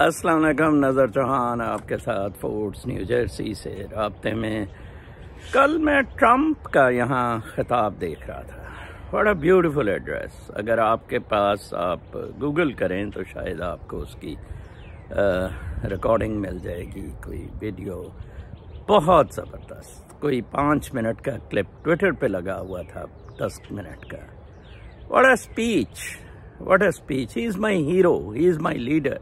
असलकम नज़र चौहान आपके साथ फोर्ट्स न्यू जर्सी से रबते में कल मैं ट्रंप का यहाँ ख़िताब देख रहा था बड़ा ब्यूटीफुल एड्रेस अगर आपके पास आप गूगल करें तो शायद आपको उसकी रिकॉर्डिंग मिल जाएगी कोई वीडियो बहुत ज़बरदस्त कोई पाँच मिनट का क्लिप ट्विटर पे लगा हुआ था दस मिनट का what a speech what a speech he is my hero he is my leader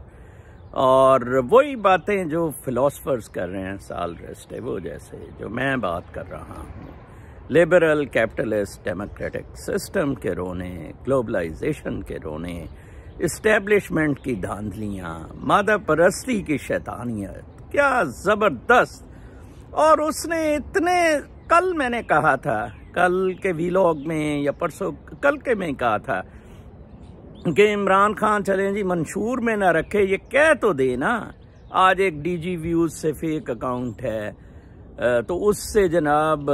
और वही बातें जो फिलोसफर्स कर रहे हैं साल रेस्ट है वो जैसे जो मैं बात कर रहा हूँ लिबरल कैपिटलिस्ट डेमोक्रेटिक सिस्टम के रोने ग्लोबलाइजेशन के रोने इस्टेब्लिशमेंट की धांधलियाँ मादा परस्ती की शैतानियत क्या ज़बरदस्त और उसने इतने कल मैंने कहा था कल के वीलॉग में या परसों कल के में कहा था कि इमरान खान चले जी मंशूर में ना रखे ये कह तो दे ना आज एक डीजी व्यूज से फेक अकाउंट है तो उससे जनाब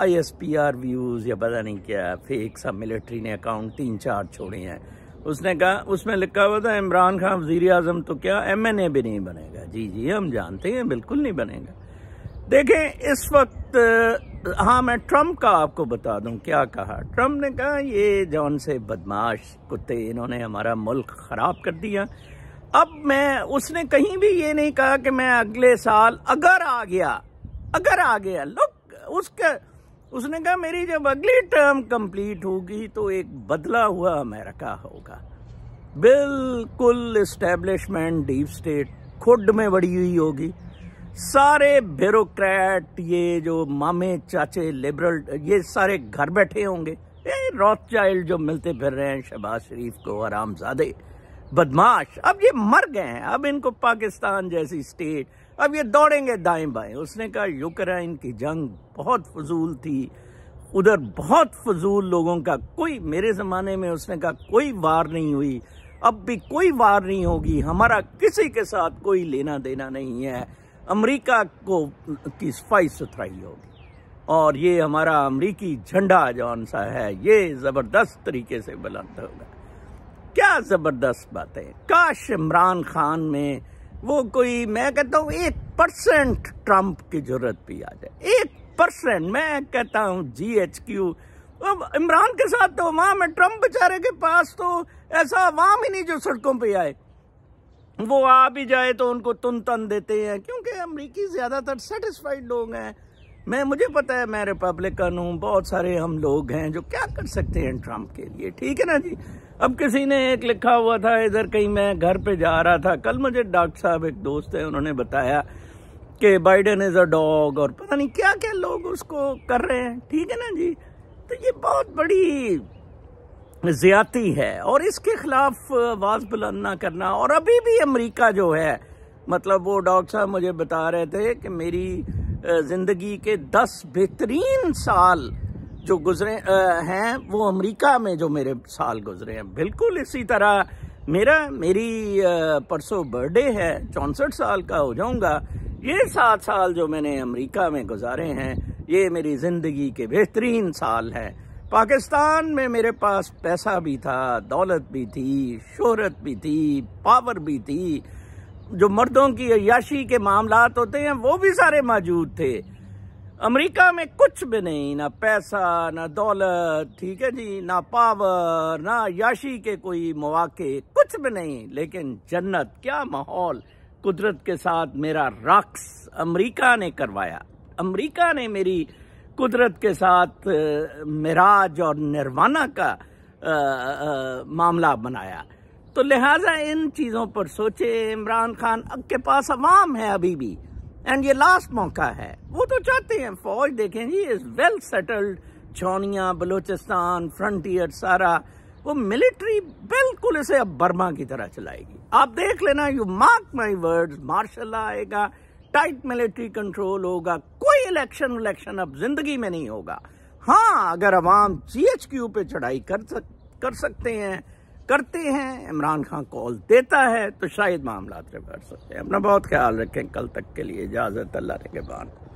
आईएसपीआर व्यूज़ या पता नहीं क्या फेक सा मिलिट्री ने अकाउंट तीन चार छोड़े हैं उसने कहा उसमें लिखा हुआ था इमरान खान वजीर अजम तो क्या एम एन ए भी नहीं बनेगा जी जी हम जानते हैं बिल्कुल नहीं बनेगा देखें इस वक्त हाँ मैं ट्रम्प का आपको बता दूं क्या कहा ट्रम्प ने कहा ये जॉन से बदमाश कुत्ते इन्होंने हमारा मुल्क ख़राब कर दिया अब मैं उसने कहीं भी ये नहीं कहा कि मैं अगले साल अगर आ गया अगर आ गया लुक उसका उसने कहा मेरी जब अगली टर्म कंप्लीट होगी तो एक बदला हुआ अमेरिका होगा बिल्कुल इस्टेब्लिशमेंट डीप स्टेट खुद में बड़ी हुई होगी सारे ब्यूरोक्रेट ये जो मामे चाचे लिबरल ये सारे घर बैठे होंगे ये रॉथ चाइल्ड जो मिलते फिर रहे हैं शहबाज शरीफ को आरामजादे बदमाश अब ये मर गए हैं अब इनको पाकिस्तान जैसी स्टेट अब ये दौड़ेंगे दाएं बाएं उसने कहा यूक्रेन की जंग बहुत फजूल थी उधर बहुत फजूल लोगों का कोई मेरे ज़माने में उसने कहा कोई वार नहीं हुई अब भी कोई वार नहीं होगी हमारा किसी के साथ कोई लेना देना नहीं है अमेरिका को की सफाई सुथराई होगी और ये हमारा अमरीकी झंडा जौन सा है ये ज़बरदस्त तरीके से बुलंद होगा क्या ज़बरदस्त बात है काश इमरान खान में वो कोई मैं कहता हूँ एक परसेंट ट्रंप की जरूरत भी आ जाए एक परसेंट मैं कहता हूँ जी एच क्यू अब इमरान के साथ तो वहाँ में ट्रंप बेचारे के पास तो ऐसा वहां ही नहीं जो सड़कों पे आए वो आ भी जाए तो उनको तुन तन देते हैं क्योंकि अमरीकी ज़्यादातर सेटिस्फाइड लोग हैं मैं मुझे पता है मैं रिपब्लिकन हूँ बहुत सारे हम लोग हैं जो क्या कर सकते हैं ट्रंप के लिए ठीक है ना जी अब किसी ने एक लिखा हुआ था इधर कहीं मैं घर पे जा रहा था कल मुझे डॉक्टर साहब एक दोस्त है उन्होंने बताया कि बाइडन इज़ अ डॉग और पता नहीं क्या क्या लोग उसको कर रहे हैं ठीक है ना जी तो ये बहुत बड़ी ज्यादा है और इसके खिलाफ आवाज़ बुलंद ना करना और अभी भी अमेरिका जो है मतलब वो डॉक्टर साहब मुझे बता रहे थे कि मेरी ज़िंदगी के दस बेहतरीन साल जो गुजरे हैं वो अमेरिका में जो मेरे साल गुजरे हैं बिल्कुल इसी तरह मेरा मेरी परसों बर्थडे है चौंसठ साल का हो जाऊंगा ये सात साल जो मैंने अमेरिका में गुजारे हैं ये मेरी ज़िंदगी के बेहतरीन साल हैं पाकिस्तान में मेरे पास पैसा भी था दौलत भी थी शोहरत भी थी पावर भी थी जो मर्दों की याशी के मामलात होते हैं वो भी सारे मौजूद थे अमेरिका में कुछ भी नहीं ना पैसा ना दौलत ठीक है जी ना पावर ना याशी के कोई मौाक़े कुछ भी नहीं लेकिन जन्नत क्या माहौल कुदरत के साथ मेरा रक्स अमेरिका ने करवाया अमेरिका ने मेरी कुदरत के साथ मिराज और निर्वाणा का मामला बनाया तो लिहाजा इन चीज़ों पर सोचे इमरान खान अब के पास अवाम है अभी भी एंड ये लास्ट मौका है वो तो चाहते हैं फौज देखें जी इज वेल सेटल्ड छौनिया बलोचिस्तान फ्रंटियर सारा वो मिलिट्री बिल्कुल इसे अब बर्मा की तरह चलाएगी आप देख लेना you mark my words martial आएगा टाइट मिलिट्री कंट्रोल होगा कोई इलेक्शन इलेक्शन अब जिंदगी में नहीं होगा हाँ अगर अवाम सी एच क्यू पे चढ़ाई कर सक कर सकते हैं करते हैं इमरान खान कॉल देता है तो शायद मामला रिवर्स सकते हैं अपना बहुत ख्याल रखें कल तक के लिए इजाज़त अल्लाह के बाद